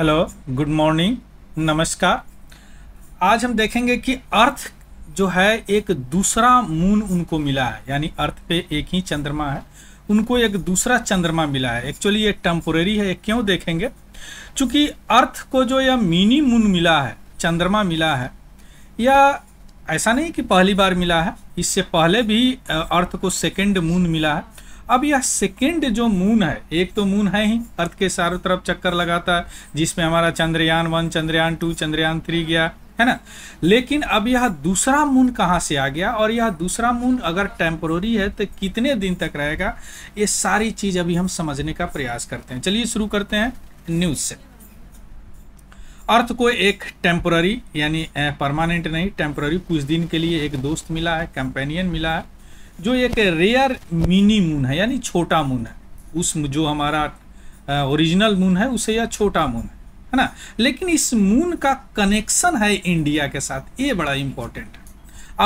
hello good morning नमस्कार आज हम देखेंगे कि अर्थ जो है एक दूसरा मून उनको मिला है यानी अर्थ पे एक ही चंद्रमा है उनको एक दूसरा चंद्रमा मिला है एक्चुअली ये टेम्पोरेरी है ये क्यों देखेंगे क्योंकि अर्थ को जो यह मिनी मून मिला है चंद्रमा मिला है या ऐसा नहीं कि पहली बार मिला है इससे पहले भी अर्थ को सेकेंड मून मिला है अब यह सेकेंड जो मून है एक तो मून है ही अर्थ के चारों तरफ चक्कर लगाता है जिसमें हमारा Chandrayaan one Chandrayaan two Chandrayaan three गया है ना लेकिन अब यह दूसरा मून कहाँ से आ गया और यह दूसरा मून अगर टेम्पोरी है तो कितने दिन तक रहेगा ये सारी चीज़ अभी हम समझने का प्रयास करते हैं चलिए शुरू करते हैं न्यूज़ से अर्थ को एक टेम्पररी यानी परमानेंट नहीं टेम्पररी कुछ दिन के लिए एक दोस्त मिला है कंपेनियन मिला है जो एक रेयर मिनी मून है यानी छोटा मून है उस जो हमारा ओरिजिनल मून है उसे यह छोटा मून है है ना लेकिन इस मून का कनेक्शन है इंडिया के साथ ये बड़ा इम्पोर्टेंट है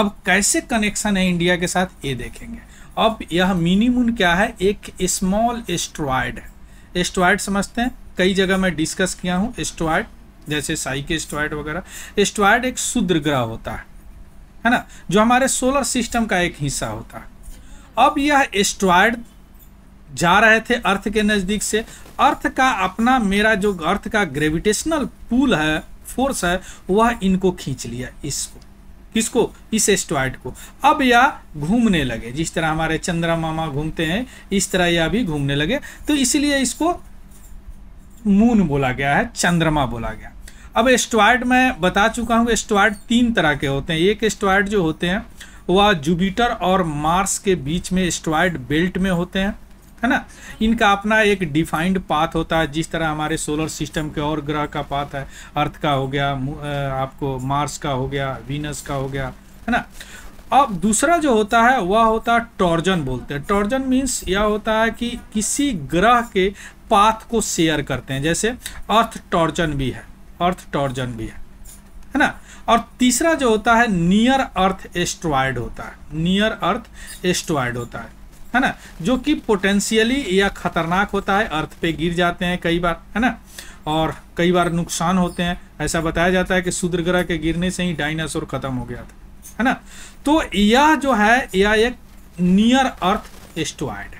अब कैसे कनेक्शन है इंडिया के साथ ये देखेंगे अब यह मिनी मून क्या है एक स्मॉल एस्ट्रॉयड है एस्ट्रॉयड समझते हैं कई जगह मैं डिस्कस किया हूँ एस्ट्रॉयड जैसे साइके एस्ट्रॉयड वगैरह एस्ट्रॉयड एक शुद्र ग्रह होता है है ना जो हमारे सोलर सिस्टम का एक हिस्सा होता है अब यह एस्ट्रॉयड जा रहे थे अर्थ के नज़दीक से अर्थ का अपना मेरा जो अर्थ का ग्रेविटेशनल पुल है फोर्स है वह इनको खींच लिया इसको किसको इस एस्ट्रॉयड को अब यह घूमने लगे जिस तरह हमारे चंद्रमा घूमते हैं इस तरह यह भी घूमने लगे तो इसलिए इसको मून बोला गया है चंद्रमा बोला गया अब एस्ट्रॉयड मैं बता चुका हूँ एस्ट्रॉयड तीन तरह के होते हैं एक एस्ट्रॉयड जो होते हैं वह जुपिटर और मार्स के बीच में एस्ट्रॉयड बेल्ट में होते हैं है ना इनका अपना एक डिफाइंड पाथ होता है जिस तरह हमारे सोलर सिस्टम के और ग्रह का पाथ है अर्थ का हो गया आपको मार्स का हो गया वीनस का हो गया है ना अब दूसरा जो होता है वह होता है टॉर्जन बोलते हैं टॉर्जन मीन्स यह होता है कि किसी ग्रह के पाथ को शेयर करते हैं जैसे अर्थ टॉर्जन भी है अर्थ टॉर्जन भी है है ना और तीसरा जो होता है नियर अर्थ एस्ट्रॉयड होता है नियर अर्थ एस्ट्रॉयड होता है है ना जो कि पोटेंशियली या खतरनाक होता है अर्थ पे गिर जाते हैं कई बार है ना और कई बार नुकसान होते हैं ऐसा बताया जाता है कि शुद्र ग्रह के गिरने से ही डायनासोर खत्म हो गया था है ना तो यह जो है यह एक नियर अर्थ एस्ट्रॉयड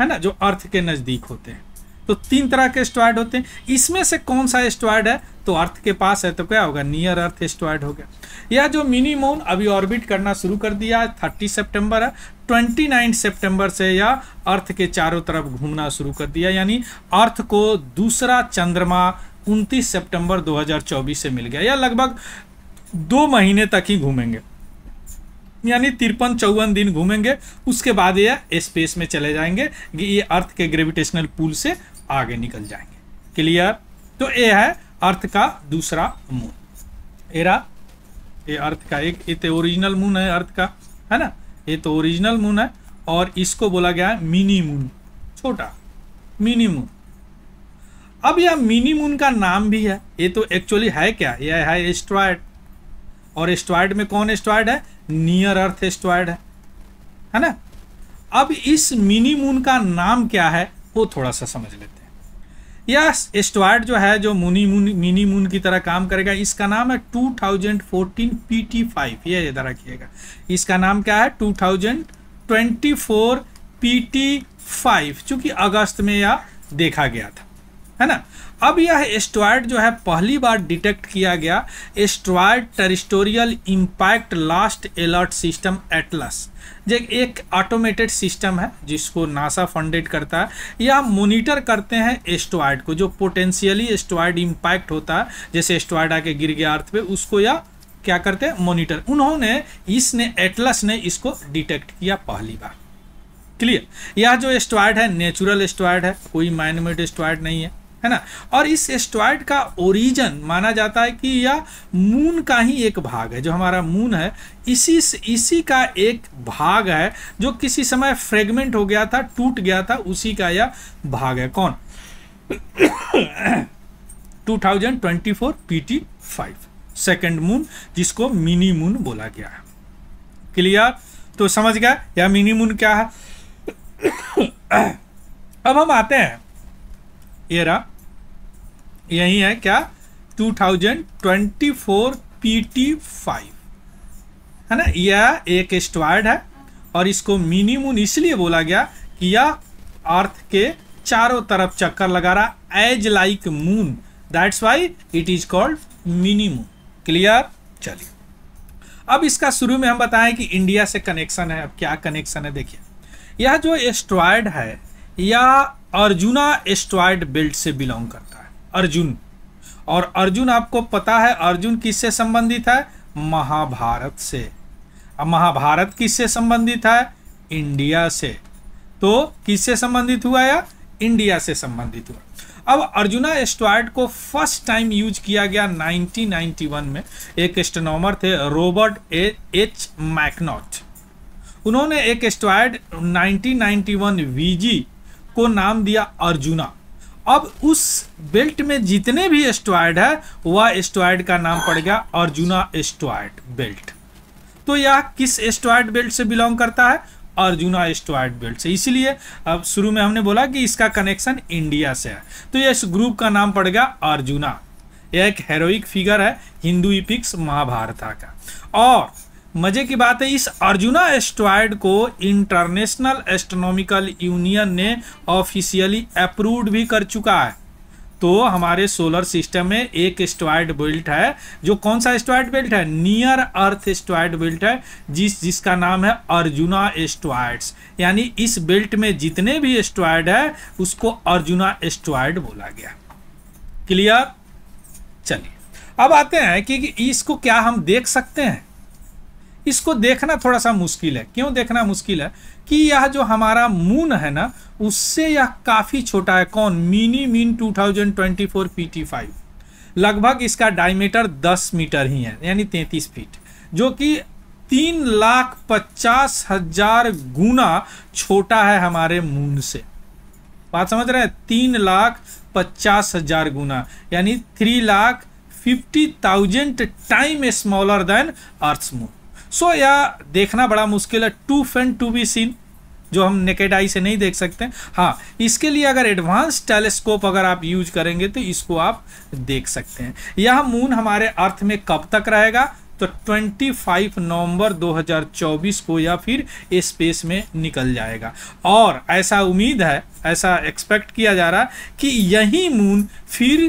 है ना जो अर्थ के नज़दीक होते हैं तो तीन तरह के एस्टॉयड होते हैं इसमें से कौन सा एस्टॉयड है तो अर्थ के पास है तो क्या होगा नियर अर्थ एस्टॉयड हो गया या जो मिनी मून अभी ऑर्बिट करना शुरू कर दिया है थर्टी सेप्टेम्बर है ट्वेंटी नाइन सेप्टेम्बर से यह अर्थ के चारों तरफ घूमना शुरू कर दिया यानी अर्थ को दूसरा चंद्रमा उनतीस सितंबर 2024 से मिल गया या लगभग दो महीने तक ही घूमेंगे यानी तिरपन चौवन दिन घूमेंगे उसके बाद ये स्पेस में चले जाएंगे ये अर्थ के ग्रेविटेशनल पुल से आगे निकल जाएंगे क्लियर तो ये है अर्थ का दूसरा मून एरा ये अर्थ का एक ये तो ओरिजिनल मून है अर्थ का है ना ये तो ओरिजिनल मून है और इसको बोला गया है मिनी मून छोटा मिनी मून अब यह मिनी मून का नाम भी है ये तो एक्चुअली है क्या यह है एस्ट्रॉयड और एस्टॉयड में कौन एस्टॉयड है नियर अर्थ एस्टॉयड है है ना अब इस मिनी मून का नाम क्या है वो थोड़ा सा समझ लेते हैं यह एस्टॉयड जो है जो मुनी मून मिनी मून की तरह काम करेगा इसका नाम है 2014 PT5 फाइव ये इधर रखिएगा इसका नाम क्या है 2024 PT5 चूंकि अगस्त में यह देखा गया था है ना अब यह एस्ट्रॉयड जो है पहली बार डिटेक्ट किया गया asteroid terrestrial impact last alert system ATLAS जो एक ऑटोमेटेड सिस्टम है जिसको नासा फंडेड करता है या मोनिटर करते हैं एस्ट्रॉयड को जो पोटेंशियली एस्ट्रॉयड इम्पैक्ट होता है जैसे एस्ट्रॉयड आके गिर गया अर्थ पे उसको या क्या करते हैं मोनिटर उन्होंने इसने एटलस ने इसको डिटेक्ट किया पहली बार क्लियर यह जो एस्ट्रॉयड है नेचुरल एस्ट्रॉयड है कोई माइनमेड एस्ट्रॉयड नहीं है है ना और इस एस्ट्रॉयड का ओरिजन माना जाता है कि यह मून का ही एक भाग है जो हमारा मून है इसी इसी का एक भाग है जो किसी समय फ्रेगमेंट हो गया था टूट गया था उसी का यह भाग है कौन 2024 PT5 सेकंड मून जिसको मिनी मून बोला गया है क्लियर तो समझ गया यह मिनी मून क्या है अब हम आते हैं ये रहा यही है क्या 2024 PT5 है ना यह एक स्टवार्ड है और इसको मिनिमम इसलिए बोला गया कि यह अर्थ के चारों तरफ चक्कर लगा रहा as like moon that's why it is called minimum clear चलिए अब इसका शुरू में हम बताएं कि इंडिया से कनेक्शन है अब क्या कनेक्शन है देखिए यह जो एस्ट्रॉयड है यह अर्जुना एस्ट्रॉयड बेल्ट से बिलोंग करता है अर्जुन और अर्जुन आपको पता है अर्जुन किससे संबंधित है महाभारत से अब महाभारत किससे संबंधित है इंडिया से तो किससे संबंधित हुआ या इंडिया से संबंधित हुआ अब अर्जुना एस्ट्रॉयड को फर्स्ट टाइम यूज किया गया 1991 में एक एस्ट्रोनॉमर थे रॉबर्ट ए एच मैकनॉट उन्होंने एक एस्ट्रॉयड 1991 वीजी को नाम दिया अर्जुना अब उस बेल्ट में जितने भी एस्ट्रॉयड है वह एस्ट्रॉयड का नाम पड़ गया अर्जुना एस्ट्रॉयड बेल्ट तो यह किस एस्ट्रॉयड बेल्ट से बिलोंग करता है अर्जुना एस्ट्रॉयड बेल्ट से इसीलिए अब शुरू में हमने बोला कि इसका कनेक्शन इंडिया से है तो यह इस ग्रुप का नाम पड़ गया अर्जुना यह एक हेरोइक फिगर है हिंदू इपिक्स महाभारता का और मजे की बात है इस अर्जुना एस्ट्रॉयड को इंटरनेशनल एस्ट्रोनॉमिकल यूनियन ने ऑफिशियली अप्रूव भी कर चुका है तो हमारे सोलर सिस्टम में एक एस्ट्रॉयड बेल्ट है जो कौन सा एस्ट्रॉयड बेल्ट है नियर अर्थ एस्ट्रॉयड बेल्ट है जिस जिसका नाम है अर्जुना एस्ट्रॉयड्स यानी इस बेल्ट में जितने भी एस्ट्रॉयड है उसको अर्जुना एस्ट्रॉयड बोला गया क्लियर चलिए अब आते हैं कि इसको क्या हम देख सकते हैं इसको देखना थोड़ा सा मुश्किल है क्यों देखना मुश्किल है कि यह जो हमारा मून है ना उससे यह काफ़ी छोटा है कौन मिनी मीन 2024 PT5 लगभग इसका डायमीटर 10 मीटर ही है यानी 33 फीट जो कि तीन लाख पचास हजार गुना छोटा है हमारे मून से बात समझ रहे हैं तीन लाख पचास हजार गुना यानी three lakh fifty thousand time smaller than earth moon so या देखना बड़ा मुश्किल है too faint to be seen जो हम नेकेड आई से नहीं देख सकते हाँ इसके लिए अगर एडवांस टेलीस्कोप अगर आप यूज करेंगे तो इसको आप देख सकते हैं यह मून हमारे अर्थ में कब तक रहेगा तो 25 नवंबर 2024 को या फिर स्पेस में निकल जाएगा और ऐसा उम्मीद है ऐसा एक्सपेक्ट किया जा रहा है कि यही मून फिर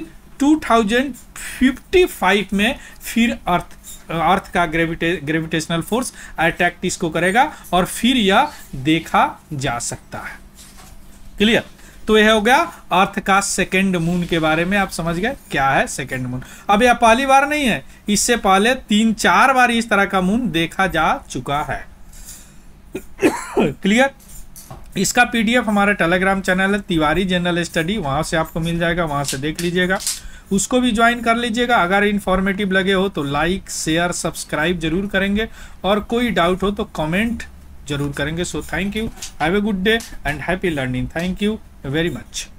2055 में फिर अर्थ अर्थ का ग्रेविटे ग्रेविटेशनल फोर्स अट्रैक्ट इसको करेगा और फिर यह देखा जा सकता है क्लियर तो यह हो गया अर्थ का सेकेंड मून के बारे में आप समझ गए क्या है सेकेंड मून अब यह पहली बार नहीं है इससे पहले तीन चार बार इस तरह का मून देखा जा चुका है क्लियर इसका पीडीएफ हमारे टेलीग्राम चैनल है तिवारी जनरल स्टडी वहां से आपको मिल जाएगा वहां से देख लीजिएगा उसको भी ज्वाइन कर लीजिएगा अगर इन्फॉर्मेटिव लगे हो तो लाइक शेयर सब्सक्राइब जरूर करेंगे और कोई डाउट हो तो कमेंट जरूर करेंगे so thank you have a good day and happy learning thank you very much